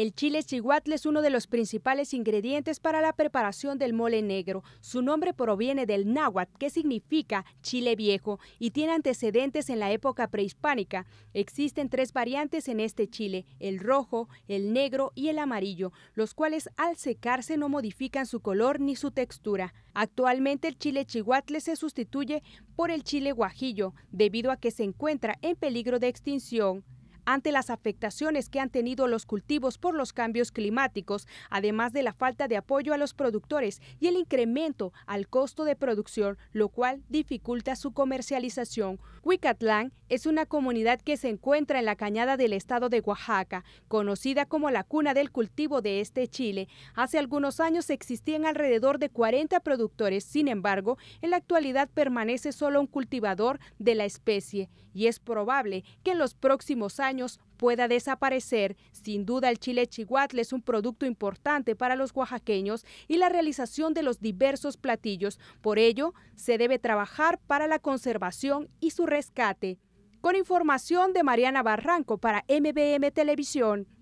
El chile chihuatle es uno de los principales ingredientes para la preparación del mole negro. Su nombre proviene del náhuatl, que significa chile viejo, y tiene antecedentes en la época prehispánica. Existen tres variantes en este chile, el rojo, el negro y el amarillo, los cuales al secarse no modifican su color ni su textura. Actualmente el chile chihuatle se sustituye por el chile guajillo, debido a que se encuentra en peligro de extinción ante las afectaciones que han tenido los cultivos por los cambios climáticos, además de la falta de apoyo a los productores y el incremento al costo de producción, lo cual dificulta su comercialización. Huicatlán es una comunidad que se encuentra en la cañada del estado de Oaxaca, conocida como la cuna del cultivo de este chile. Hace algunos años existían alrededor de 40 productores, sin embargo, en la actualidad permanece solo un cultivador de la especie y es probable que en los próximos años pueda desaparecer. Sin duda, el chile chihuatl es un producto importante para los oaxaqueños y la realización de los diversos platillos. Por ello, se debe trabajar para la conservación y su rescate. Con información de Mariana Barranco para MBM Televisión.